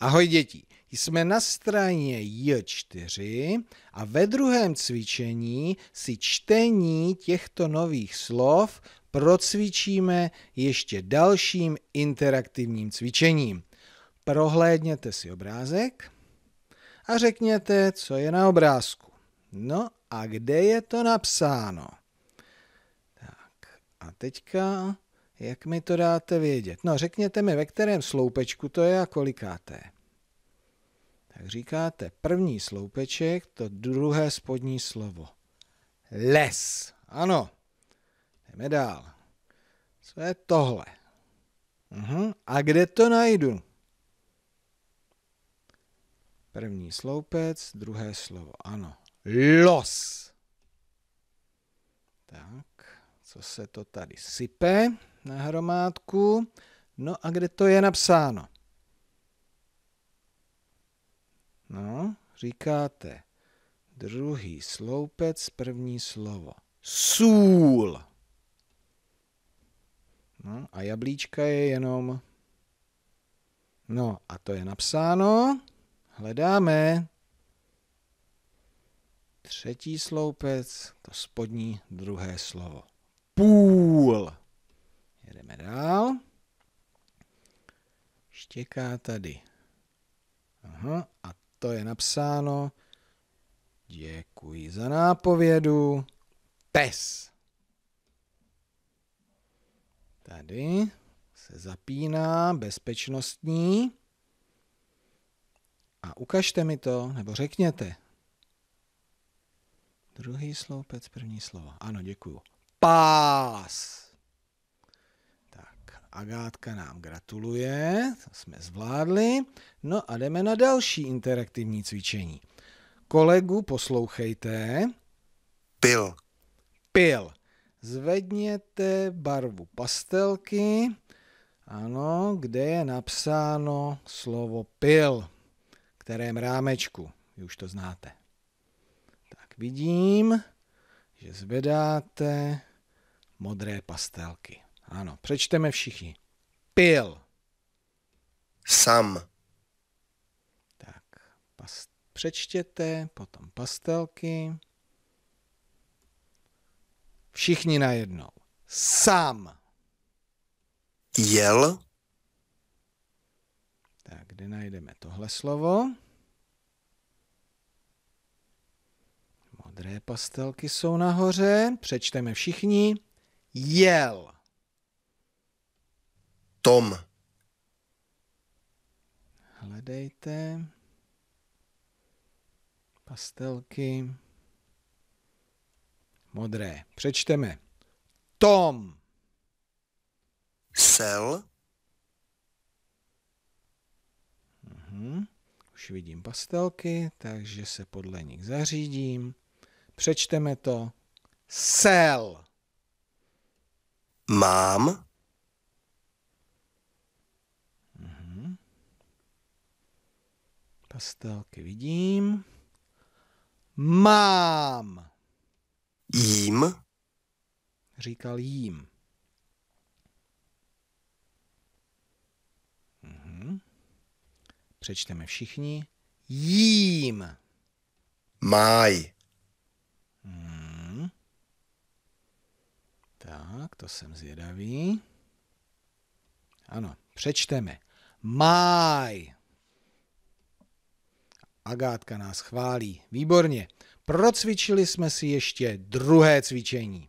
Ahoj děti, jsme na straně J4 a ve druhém cvičení si čtení těchto nových slov procvičíme ještě dalším interaktivním cvičením. Prohlédněte si obrázek a řekněte, co je na obrázku. No a kde je to napsáno? Tak a teďka jak mi to dáte vědět? No, řekněte mi, ve kterém sloupečku to je a kolikáté. Tak říkáte první sloupeček, to druhé spodní slovo. Les. Ano. Jdeme dál. Co je tohle? Uhum. A kde to najdu? První sloupec, druhé slovo. Ano. Los. Tak co se to tady sype na hromádku. No a kde to je napsáno? No, říkáte druhý sloupec, první slovo. Sůl. No a jablíčka je jenom... No a to je napsáno. Hledáme. Třetí sloupec, to spodní druhé slovo. Cool. Jedeme dál. Štěká tady. Aha, a to je napsáno. Děkuji za nápovědu. Pes. Tady se zapíná bezpečnostní. A ukažte mi to, nebo řekněte. Druhý sloupec, první slova. Ano, děkuju pás. Tak, Agátka nám gratuluje, to jsme zvládli. No a jdeme na další interaktivní cvičení. Kolegu poslouchejte. Pil. Pil. Zvedněte barvu pastelky. Ano, kde je napsáno slovo pil, v kterém rámečku, vy už to znáte. Tak vidím, že zvedáte modré pastelky. Ano, přečteme všichni. Pil. Sam. Tak, past- přečtěte, potom pastelky. Všichni najednou. Sam. Jel. Tak, kde najdeme tohle slovo? Modré pastelky jsou nahoře, přečteme všichni jel. Tom. Hledejte. Pastelky. Modré. Přečteme. Tom. Sel. Mhm. Už vidím pastelky, takže se podle nich zařídím. Přečteme to. Sel mám. Mhm. Pastelky vidím. Mám. Jím. Říkal jím. Mhm. Přečteme všichni. Jím. Máj. Tak, to jsem zvědavý. Ano, přečteme. Máj. Agátka nás chválí. Výborně. Procvičili jsme si ještě druhé cvičení.